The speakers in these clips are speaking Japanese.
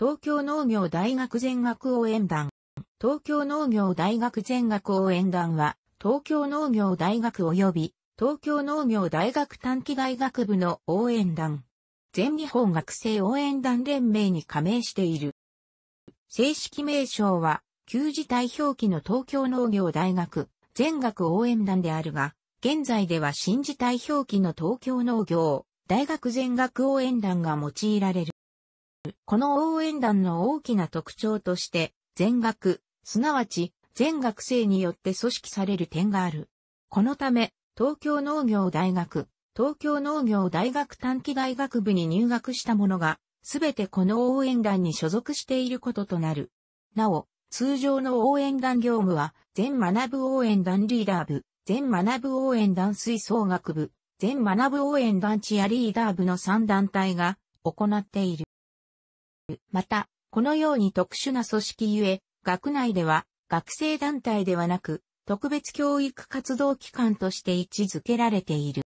東京農業大学全学応援団。東京農業大学全学応援団は、東京農業大学及び、東京農業大学短期大学部の応援団。全日本学生応援団連盟に加盟している。正式名称は、旧字体表記の東京農業大学全学応援団であるが、現在では新字体表記の東京農業大学全学応援団が用いられる。この応援団の大きな特徴として、全学、すなわち、全学生によって組織される点がある。このため、東京農業大学、東京農業大学短期大学部に入学した者が、すべてこの応援団に所属していることとなる。なお、通常の応援団業務は、全学部応援団リーダー部、全学部応援団吹奏楽部、全学部応援団チアリーダー部の3団体が行っている。また、このように特殊な組織ゆえ、学内では学生団体ではなく、特別教育活動機関として位置づけられている。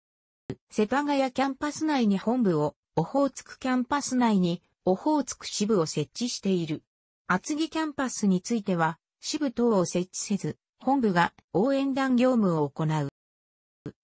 世田谷キャンパス内に本部を、オホーツクキャンパス内に、オホーツク支部を設置している。厚木キャンパスについては、支部等を設置せず、本部が応援団業務を行う。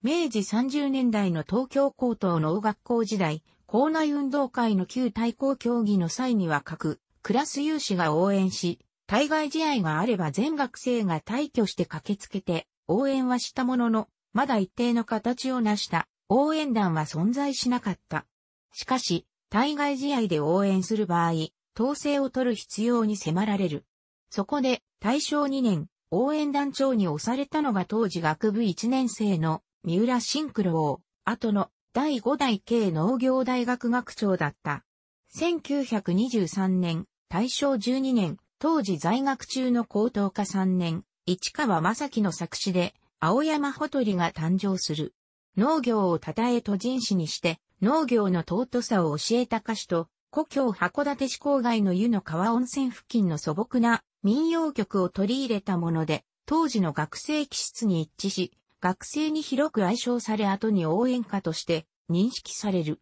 明治30年代の東京高等農学校時代、校内運動会の旧対抗競技の際には各クラス有志が応援し、対外試合があれば全学生が退去して駆けつけて応援はしたものの、まだ一定の形を成した応援団は存在しなかった。しかし、対外試合で応援する場合、統制を取る必要に迫られる。そこで、大正2年、応援団長に押されたのが当時学部1年生の三浦ク九郎、後の第5代系農業大学学長だった。1923年、大正12年、当時在学中の高等科3年、市川正樹の作詞で、青山ほとりが誕生する。農業を称え都人詞にして、農業の尊さを教えた歌詞と、故郷函館市郊外の湯の川温泉付近の素朴な民謡曲を取り入れたもので、当時の学生気質に一致し、学生に広く愛称され後に応援歌として認識される。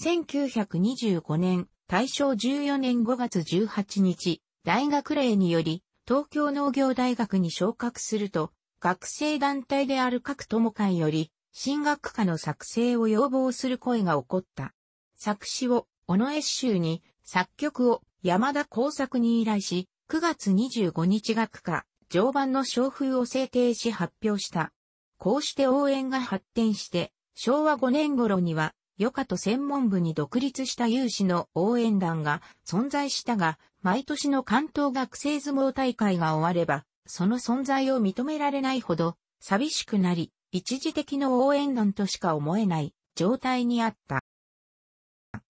1925年、大正14年5月18日、大学令により、東京農業大学に昇格すると、学生団体である各友会より、進学科の作成を要望する声が起こった。作詞を、尾上州に、作曲を、山田耕作に依頼し、9月25日学科、常磐の賞風を制定し発表した。こうして応援が発展して、昭和5年頃には、余暇と専門部に独立した有志の応援団が存在したが、毎年の関東学生相撲大会が終われば、その存在を認められないほど、寂しくなり、一時的の応援団としか思えない状態にあった。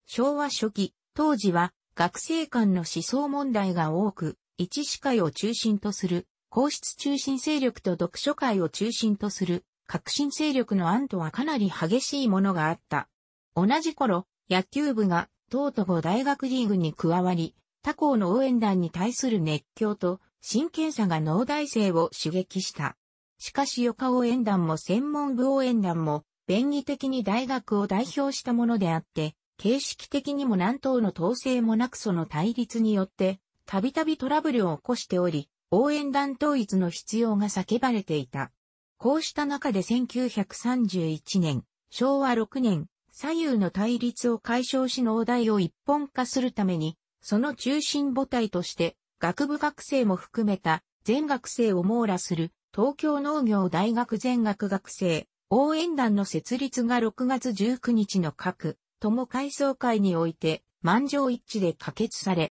昭和初期、当時は学生間の思想問題が多く、一司会を中心とする皇室中心勢力と読書会を中心とする革新勢力の案とはかなり激しいものがあった。同じ頃、野球部が東都後大学リーグに加わり、他校の応援団に対する熱狂と真剣さが農大生を刺激した。しかし余暇応援団も専門部応援団も、便宜的に大学を代表したものであって、形式的にも南東の統制もなくその対立によって、たびたびトラブルを起こしており、応援団統一の必要が叫ばれていた。こうした中で1931年、昭和6年、左右の対立を解消し農大を一本化するために、その中心母体として、学部学生も含めた全学生を網羅する東京農業大学全学学生応援団の設立が6月19日の各友会総会において満場一致で可決され、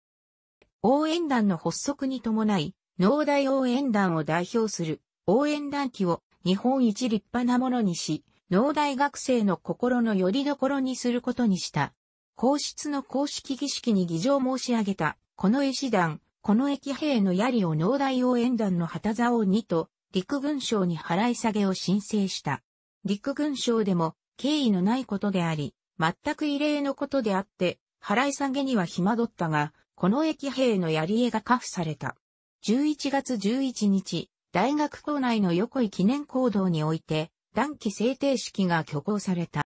応援団の発足に伴い農大応援団を代表する応援団旗を日本一立派なものにし、農大学生の心の拠り所にすることにした。皇室の公式儀式に議場申し上げた、この絵師団、この駅兵の槍を農大応援団の旗竿にと、陸軍省に払い下げを申請した。陸軍省でも、敬意のないことであり、全く異例のことであって、払い下げには暇取ったが、この駅兵の槍絵がカ付された。11月11日、大学校内の横井記念講堂において、断期制定式が挙行された。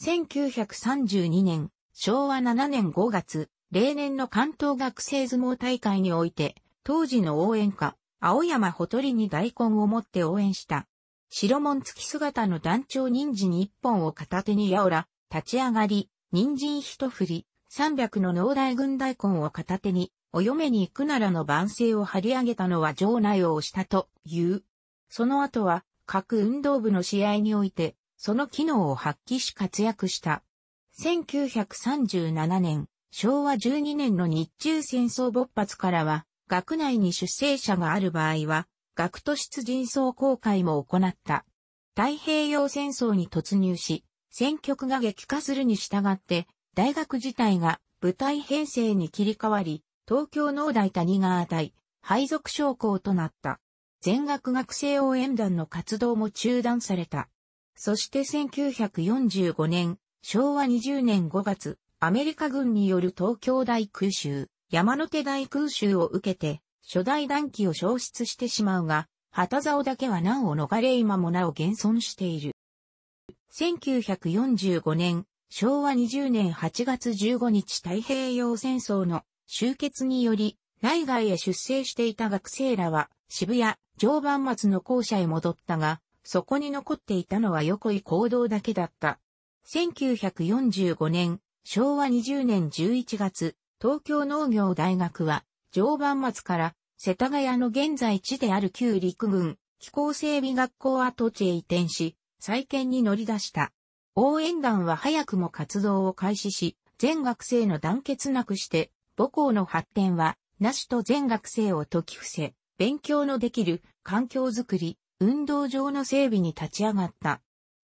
1932年、昭和7年5月、例年の関東学生相撲大会において、当時の応援歌、青山ほとりに大根を持って応援した。白門付き姿の団長人参一本を片手にやおら、立ち上がり、人参一振り、300の農大軍大根を片手に、お嫁に行くならの万世を張り上げたのは城内を押したという。その後は、各運動部の試合において、その機能を発揮し活躍した。1937年、昭和12年の日中戦争勃発からは、学内に出生者がある場合は、学徒出陣相公開も行った。太平洋戦争に突入し、戦局が激化するに従って、大学自体が部隊編成に切り替わり、東京農大谷川大、配属将校となった。全学学生応援団の活動も中断された。そして1945年、昭和20年5月、アメリカ軍による東京大空襲、山手大空襲を受けて、初代団旗を消失してしまうが、旗竿だけは難を逃れ今もなお現存している。1945年、昭和20年8月15日太平洋戦争の集結により、内外へ出生していた学生らは、渋谷、常磐松の校舎へ戻ったが、そこに残っていたのは横井行動だけだった。1945年、昭和20年11月、東京農業大学は、常磐松から世田谷の現在地である旧陸軍気候整備学校跡地へ移転し、再建に乗り出した。応援団は早くも活動を開始し、全学生の団結なくして母校の発展は、なしと全学生を解き伏せ、勉強のできる環境づくり、運動場の整備に立ち上がった。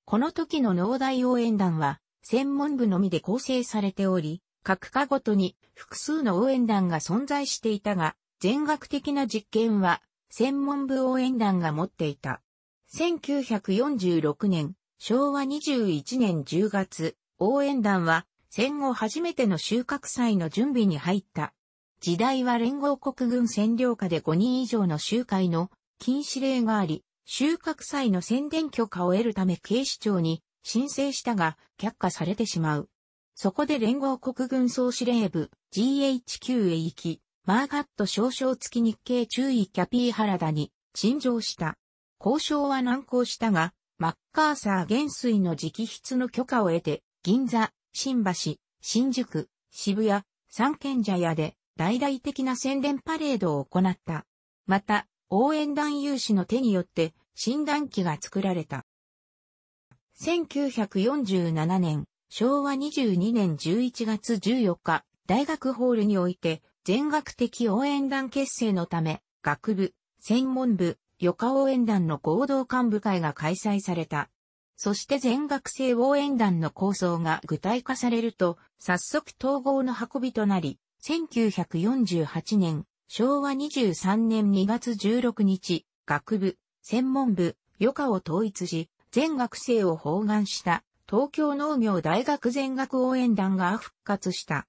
この時の農大応援団は、専門部のみで構成されており、各科ごとに複数の応援団が存在していたが、全学的な実験は、専門部応援団が持っていた。1946年、昭和21年10月、応援団は戦後初めての収穫祭の準備に入った。時代は連合国軍占領下で5人以上の集会の禁止令があり、収穫祭の宣伝許可を得るため警視庁に申請したが却下されてしまう。そこで連合国軍総司令部 GHQ へ行き、マーガット少将付き日経注意キャピー原田に陳情した。交渉は難航したが、マッカーサー元帥の直筆の許可を得て、銀座新橋、新宿、渋谷、三軒茶屋で大々的な宣伝パレードを行った。また、応援団有志の手によって診断機が作られた。1947年、昭和22年11月14日、大学ホールにおいて、全学的応援団結成のため、学部、専門部、余暇応援団の合同幹部会が開催された。そして全学生応援団の構想が具体化されると、早速統合の運びとなり、1948年、昭和23年2月16日、学部、専門部、余暇を統一し、全学生を包含した東京農業大学全学応援団が復活した。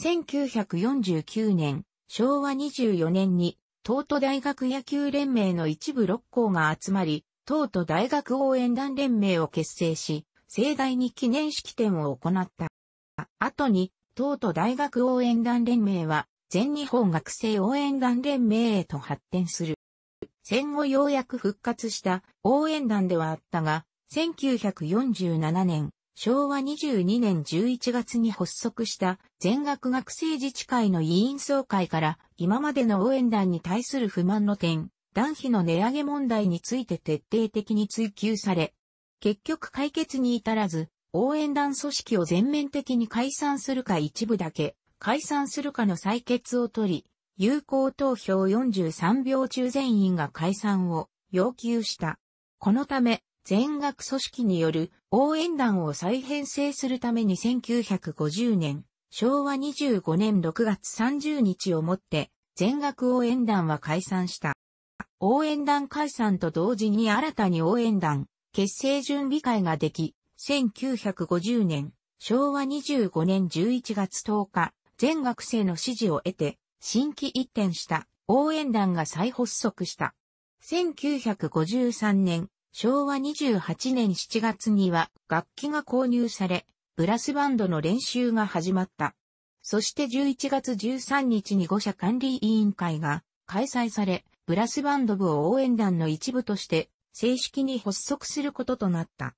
1949年、昭和24年に、東都大学野球連盟の一部6校が集まり、党と大学応援団連盟を結成し、盛大に記念式典を行った。後に、党と大学応援団連盟は、全日本学生応援団連盟へと発展する。戦後ようやく復活した応援団ではあったが、1947年、昭和22年11月に発足した全学学生自治会の委員総会から今までの応援団に対する不満の点、卵費の値上げ問題について徹底的に追及され、結局解決に至らず、応援団組織を全面的に解散するか一部だけ解散するかの採決を取り、有効投票43秒中全員が解散を要求した。このため、全額組織による応援団を再編成するために1950年、昭和25年6月30日をもって、全額応援団は解散した。応援団解散と同時に新たに応援団、結成準備会ができ、1950年、昭和25年11月10日、全学生の支持を得て、新規一転した応援団が再発足した。1953年、昭和28年7月には楽器が購入され、ブラスバンドの練習が始まった。そして11月13日に5社管理委員会が開催され、ブラスバンド部を応援団の一部として正式に発足することとなった。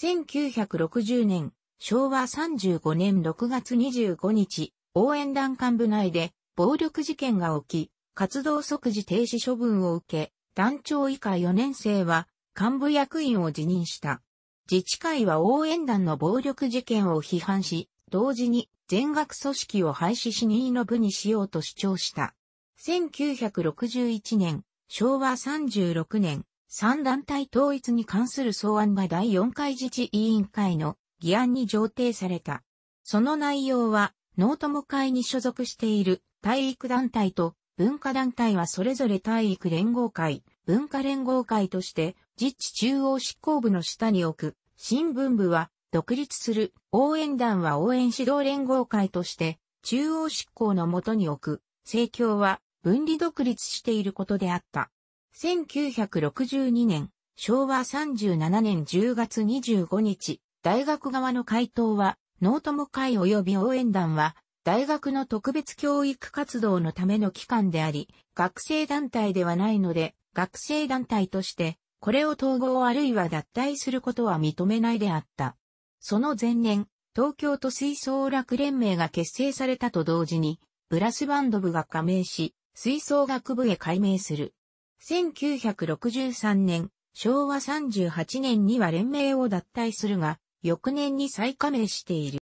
1960年、昭和35年6月25日、応援団幹部内で暴力事件が起き、活動即時停止処分を受け、団長以下4年生は幹部役員を辞任した。自治会は応援団の暴力事件を批判し、同時に全学組織を廃止し任意の部にしようと主張した。1961年、昭和36年、三団体統一に関する草案が第4回自治委員会の議案に上呈された。その内容は、農友会に所属している体育団体と文化団体はそれぞれ体育連合会、文化連合会として自治中央執行部の下に置く、新聞部は独立する、応援団は応援指導連合会として中央執行の下に置く、政教は分離独立していることであった。1962年、昭和37年10月25日、大学側の回答は、ノートも会及び応援団は、大学の特別教育活動のための機関であり、学生団体ではないので、学生団体として、これを統合あるいは脱退することは認めないであった。その前年、東京都吹奏楽連盟が結成されたと同時に、ブラスバンド部が加盟し、吹奏楽部へ改名する。1963年、昭和38年には連盟を脱退するが、翌年に再加盟している。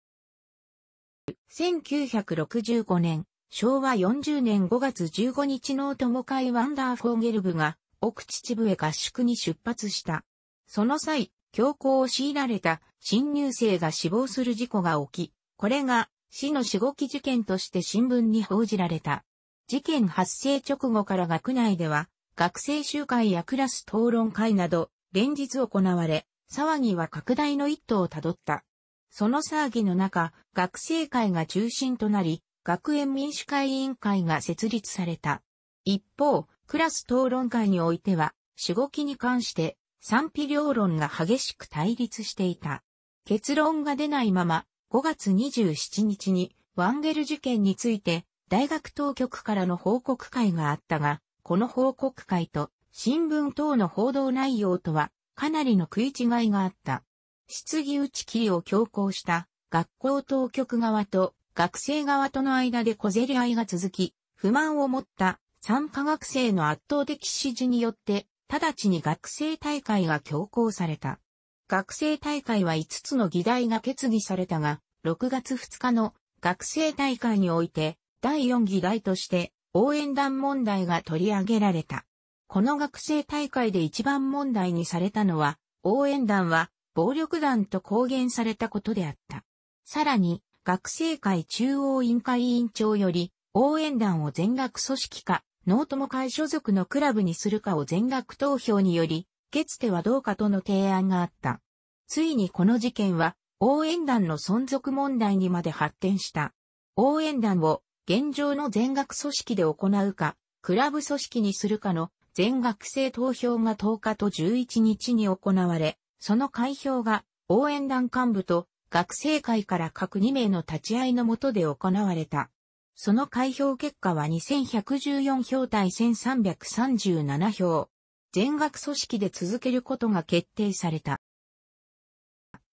1965年、昭和40年5月15日の友会ワンダーフォーゲル部が、奥秩父へ合宿に出発した。その際、強行を強いられた新入生が死亡する事故が起き、これが死の死後期事件として新聞に報じられた。事件発生直後から学内では、学生集会やクラス討論会など、連日行われ、騒ぎは拡大の一途をたどった。その騒ぎの中、学生会が中心となり、学園民主会委員会が設立された。一方、クラス討論会においては、仕事に関して賛否両論が激しく対立していた。結論が出ないまま、5月27日にワンゲル事件について大学当局からの報告会があったが、この報告会と新聞等の報道内容とはかなりの食い違いがあった。質疑打ち切りを強行した学校当局側と学生側との間で小競り合いが続き、不満を持った参加学生の圧倒的支持によって、直ちに学生大会が強行された。学生大会は5つの議題が決議されたが、6月2日の学生大会において、第4議題として応援団問題が取り上げられた。この学生大会で一番問題にされたのは、応援団は暴力団と公言されたことであった。さらに、学生会中央委員会委員長より、応援団を全額組織か、ノートも会所属のクラブにするかを全額投票により、決定はどうかとの提案があった。ついにこの事件は、応援団の存続問題にまで発展した。応援団を現状の全額組織で行うか、クラブ組織にするかの全学生投票が10日と11日に行われ、その開票が応援団幹部と学生会から各2名の立ち会いのもとで行われた。その開票結果は2114票対1337票。全額組織で続けることが決定された。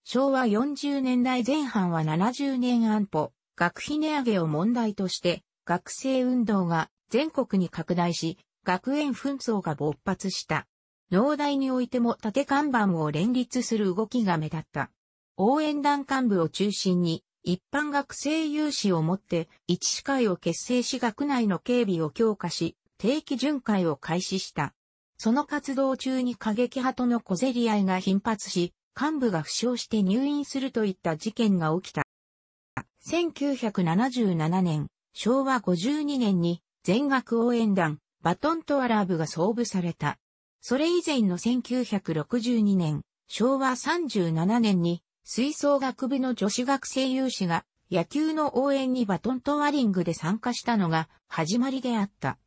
昭和40年代前半は70年安保、学費値上げを問題として、学生運動が全国に拡大し、学園紛争が勃発した。農大においても縦看板を連立する動きが目立った。応援団幹部を中心に、一般学生有志をもって、一司会を結成し学内の警備を強化し、定期巡回を開始した。その活動中に過激派との小競り合いが頻発し、幹部が負傷して入院するといった事件が起きた。1977年、昭和52年に全額応援団、バトントアラーブが創部された。それ以前の1962年、昭和37年に、吹奏楽部の女子学生有志が野球の応援にバトントワリングで参加したのが始まりであった。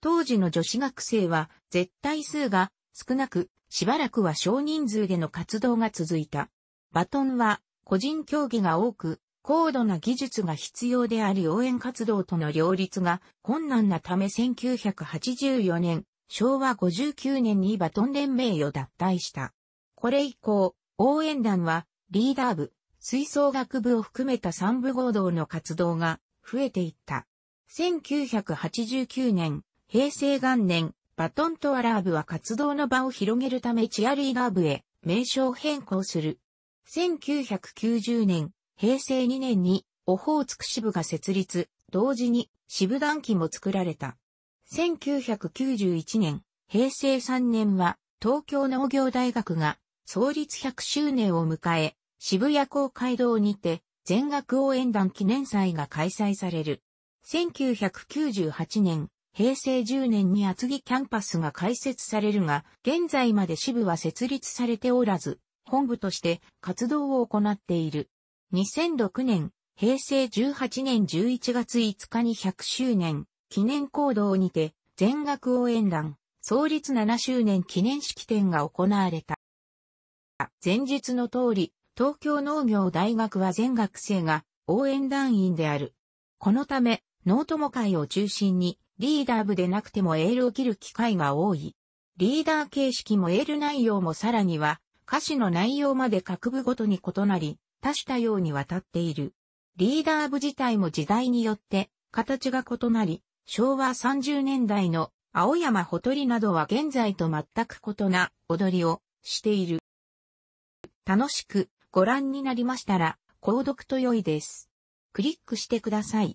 当時の女子学生は絶対数が少なく、しばらくは少人数での活動が続いた。バトンは個人競技が多く、高度な技術が必要であり応援活動との両立が困難なため1984年、昭和59年にバトン連盟を脱退した。これ以降、応援団はリーダー部、吹奏楽部を含めた三部合同の活動が増えていった。1989年、平成元年、バトンとアラー部は活動の場を広げるためチアリーダー部へ名称変更する。1990年、平成2年にオホーツク支部が設立、同時に支部団旗も作られた。1991年、平成3年は東京農業大学が創立100周年を迎え、渋谷公会堂にて全学応援団記念祭が開催される。1998年、平成10年に厚木キャンパスが開設されるが、現在まで支部は設立されておらず、本部として活動を行っている。2006年、平成18年11月5日に100周年記念行動にて全額応援団創立7周年記念式典が行われた。前日の通り、東京農業大学は全学生が応援団員である。このため、農友会を中心にリーダー部でなくてもエールを切る機会が多い。リーダー形式もエール内容もさらには歌詞の内容まで各部ごとに異なり、多種多様にわたっている。リーダー部自体も時代によって形が異なり、昭和30年代の青山ほとりなどは現在と全く異な踊りをしている。楽しくご覧になりましたら、購読と良いです。クリックしてください。